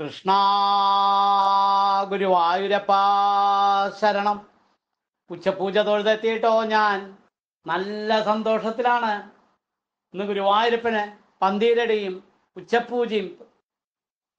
കൃഷ്ണ ഗുരുവായൂരപ്പ ശരണം ഉച്ചപൂജ തൊഴുതെത്തിയിട്ടോ ഞാൻ നല്ല സന്തോഷത്തിലാണ് ഇന്ന് ഗുരുവായൂരപ്പന് പന്തീരടിയും ഉച്ചപൂജയും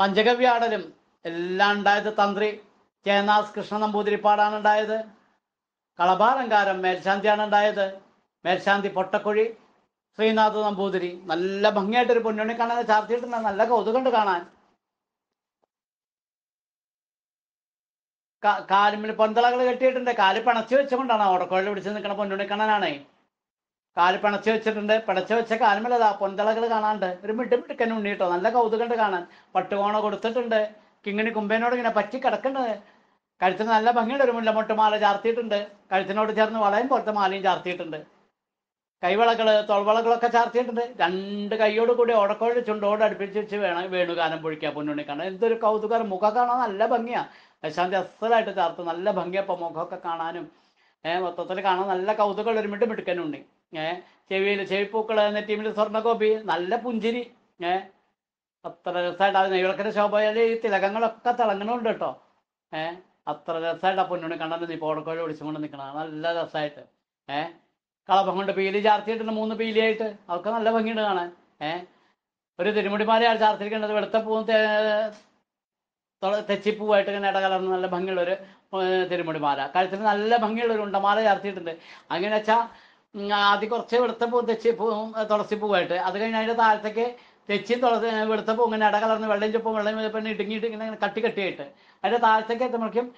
പഞ്ചകവ്യാടലും എല്ലാം ഉണ്ടായത് തന്ത്രി ചേനാസ് കൃഷ്ണ നമ്പൂതിരിപ്പാടാണ് ഉണ്ടായത് കളഭാലങ്കാരം മേൽശാന്തിയാണ് ഉണ്ടായത് മേൽശാന്തി പൊട്ടക്കുഴി ശ്രീനാഥ് നമ്പൂതിരി നല്ല ഭംഗിയായിട്ടൊരു പൊന്നുണ്ണി കാണാൻ ചാർത്തിയിട്ടുണ്ട് നല്ല കൗതുകമുണ്ട് കാണാൻ കാലുമ്പിൽ പന്തളകൾ കെട്ടിയിട്ടുണ്ട് കാല് പിണച്ചു വെച്ചുകൊണ്ടാണ് ഓടക്കുഴൽ പിടിച്ച് നിൽക്കുന്ന പൊന്നുണിക്കണ്ണനാണ് കാല് പിണച്ചു വെച്ചിട്ടുണ്ട് പിണച്ചു വെച്ച കാലുമല്ലതാ പൊന്തളകൾ കാണാണ്ട് ഒരു ഉണ്ണി ഉണ്ണിട്ടോ നല്ല കൗതുകണ്ട് കാണാൻ പട്ടുകോണ കൊടുത്തിട്ടുണ്ട് കിങ്ങിണി കുമ്പേനോട് ഇങ്ങനെ പറ്റി കിടക്കുന്നത് കഴുത്തിന് നല്ല ഭംഗിയുണ്ട് ഒരു മുല്ലമൊട്ട് മാല ചാർത്തിയിട്ടുണ്ട് കഴുത്തിനോട് ചേർന്ന് വളയം പോലത്തെ മാലയും ചാർത്തിയിട്ടുണ്ട് കൈവളകള് തൊൾവളകളൊക്കെ ചാർത്തിയിട്ടുണ്ട് രണ്ട് കൈയോട് കൂടി ഓടക്കോഴി ചുണ്ടോട് അടുപ്പിച്ച് വെച്ച് വേണം വേണുകാലം പൊഴിക്കുക കാണാൻ എന്തൊരു കൗതുകം മുഖം കാണാൻ നല്ല ഭംഗിയാ പ്രശാന്തി അസലായിട്ട് ചാർത്ത് നല്ല ഭംഗിയപ്പോൾ മുഖമൊക്കെ കാണാനും ഏഹ് മൊത്തത്തിൽ കാണാൻ നല്ല കൗതുകമുള്ള ഒരു മിട്ട് മിടുക്കനുണ്ട് ഏഹ് ചെവിയിൽ ചെവിപ്പൂക്കൾ നെറ്റീമിൽ സ്വർണ്ണകോപ്പി നല്ല പുഞ്ചിരി ഏഹ് അത്ര രസമായിട്ട് ആ നെയ്വിളക്കിൻ്റെ ശോഭയിൽ ഈ തിലകങ്ങളൊക്കെ തിളങ്ങണമുണ്ട് കേട്ടോ ഏഹ് അത്ര രസമായിട്ട് ആ പൊന്നുണ്ണി കണ്ടത് നീ പോടക്കോഴി ഒടിച്ചുകൊണ്ട് നിൽക്കണം നല്ല രസമായിട്ട് ഏഹ് കളപ്പം കൊണ്ട് പീലി ചാർത്തിയിട്ടുണ്ട് മൂന്ന് പീലിയായിട്ട് അവർക്ക് നല്ല ഭംഗിയുണ്ട് കാണാൻ ഏഹ് ഒരു തിരുമുടിമാരെ ചാർത്തിരിക്കേണ്ടത് വെളുത്തപ്പൂവും തെച്ചിപ്പൂവായിട്ട് ഇങ്ങനെ ഇടകലർന്ന് നല്ല ഭംഗിയുള്ള ഒരു തിരുമുടിമാല കഴുത്തിന് നല്ല ഭംഗിയുള്ള ഒരു ഉണ്ടമാല ചാർത്തിയിട്ടുണ്ട് അങ്ങനെ വെച്ചാൽ ആദ്യം കുറച്ച് വെളുത്തപ്പൂവും തെച്ചിപ്പൂവും തുളസിപ്പൂവായിട്ട് അത് കഴിഞ്ഞ് അതിൻ്റെ താഴത്തേക്ക് തെച്ചിയും തുളസി വെളുത്തപ്പൂവും ഇങ്ങനെ ഇടകലർന്ന് വെള്ളം ചുപ്പും വെള്ളം പിന്നെ ഇടുങ്ങിയിട്ട് ഇങ്ങനെ കട്ടി കട്ടിയായിട്ട് അതിൻ്റെ താഴത്തേക്ക് എത്തുമ്പോഴേക്കും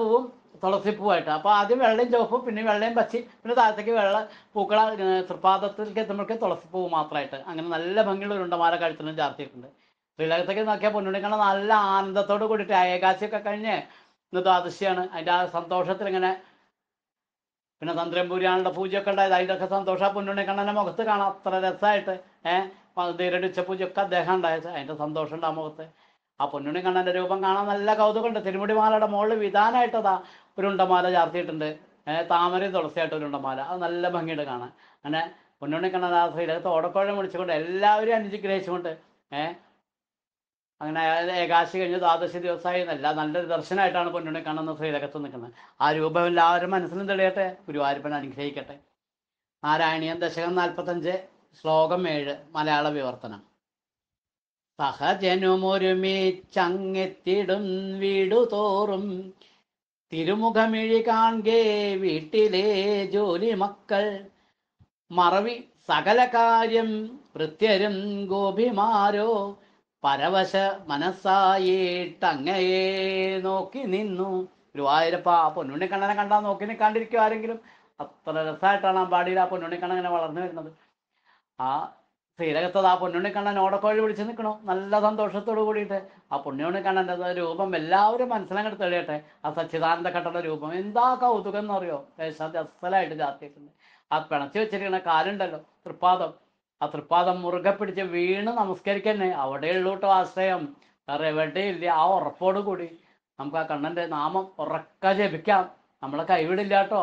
പൂവും തുളസിപ്പൂവായിട്ട് അപ്പോൾ ആദ്യം വെള്ളയും ചുവപ്പും പിന്നെ വെള്ളയും പച്ചി പിന്നെ താഴത്തേക്ക് വെള്ള പൂക്കൾ തൃപ്പാദത്തിലേക്ക് എത്തുമ്പോഴേക്ക് തുളസിപ്പൂ മാത്രമായിട്ട് അങ്ങനെ നല്ല ഭംഗിയുള്ള ഉരുണ്ടമാല കഴുത്തിനും ചാർത്തിയിട്ടുണ്ട് ശ്രീലകത്തേക്ക് നോക്കിയാൽ പൊന്നുണിക്കണ നല്ല ആനന്ദത്തോട് കൂടിയിട്ട് ഏകാശിയൊക്കെ കഴിഞ്ഞ് ഇന്ന് ദ്വാദശിയാണ് അതിൻ്റെ ആ സന്തോഷത്തിൽ ഇങ്ങനെ പിന്നെ തന്ത്രംപൂരിയാണുള്ള പൂജയൊക്കെ ഉണ്ടായത് അതിൻ്റെയൊക്കെ സന്തോഷം പൊന്നുണ്ണിക്കണ്ണൻ്റെ മുഖത്ത് കാണാം അത്ര രസമായിട്ട് ഏഹ് ധീരടിച്ച പൂജയൊക്കെ അദ്ദേഹം ഉണ്ടായത് അതിൻ്റെ സന്തോഷം ഉണ്ട് ആ മുഖത്ത് ആ കണ്ണൻ്റെ രൂപം കാണാൻ നല്ല കൗതുകമുണ്ട് തിരുമുടിമാലയുടെ മുകളിൽ വിധാനായിട്ടതാ ഒരു ഉണ്ടമാല ചാർത്തിയിട്ടുണ്ട് താമര തുളസിയായിട്ട് ഒരു ഉണ്ടമാല അത് നല്ല ഭംഗിയുണ്ട് കാണാൻ അങ്ങനെ പൊന്നുണ്ണി കണ്ണദാസയിലെ തോടക്കോഴം മുടിച്ചുകൊണ്ട് എല്ലാവരും അനുജിഗ്രഹിച്ചുകൊണ്ട് ഏഹ് അങ്ങനെ ഏകാശി കഴിഞ്ഞ് ദ്വാദശ ദിവസമായി നല്ല നല്ലൊരു ദർശനമായിട്ടാണ് പൊന്നുണ്ണി കണ്ണെന്ന് ശ്രീരകത്ത് നിൽക്കുന്നത് ആ രൂപം എല്ലാവരും മനസ്സിലും തെളിയട്ടെ ഗുരുവായൂരപ്പൻ അനുഗ്രഹിക്കട്ടെ നാരായണീയൻ ദശകം നാൽപ്പത്തഞ്ച് ശ്ലോകം ഏഴ് മലയാള വിവർത്തനം സഹജനുമൊരുമിച്ചങ്ങെത്തിടും വീടു വിടുതോറും തിരുമുഖമിഴി കാൺകേ വീട്ടിലെ ജോലി മക്കൾ മറവി സകല കാര്യം ഭൃത്യരും ഗോപിമാരോ പരവശ മനസ്സായിട്ടങ്ങയെ നോക്കി നിന്നു ഗുരുവായൂരപ്പ ആ പൊന്നുണ്ണിക്കണ്ണനെ കണ്ടാ നോക്കി നിൽക്കാണ്ടിരിക്കും ആരെങ്കിലും അത്ര രസമായിട്ടാണ് ആ പാടിയിൽ ആ പൊന്നുണ്ണിക്കണ്ണനെ വളർന്നു വരുന്നത് ആ ശ്രീരകത്തത് ആ പൊന്നുണ്ണി കണ്ണൻ ഓടക്കോഴി വിളിച്ച് നിൽക്കണോ നല്ല സന്തോഷത്തോട് കൂടിയിട്ട് ആ പുണ്യോണ്ണി കണ്ണൻ്റെ രൂപം എല്ലാവരും മനസ്സിലങ്ങോട്ട് തെളിയട്ടെ ആ സച്ചിദാനന്ദ കട്ടയുടെ രൂപം എന്താ കൗതുകം എന്നറിയോ ഏശാന്തി അസലായിട്ട് ജാത്തിയിട്ടുണ്ട് ആ പിണച്ചു വെച്ചിരിക്കുന്ന കാലുണ്ടല്ലോ തൃപ്പാദം ആ തൃപ്പാദം മുറുകെ പിടിച്ച് വീണ് നമസ്കരിക്കന്നെ അവിടെയുള്ളൂട്ടോ ആശ്രയം വേറെ എവിടെയില്ല ആ ഉറപ്പോട് കൂടി നമുക്ക് ആ കണ്ണൻ്റെ നാമം ഉറക്ക ജപിക്കാം നമ്മളെ കൈവിടില്ലാട്ടോ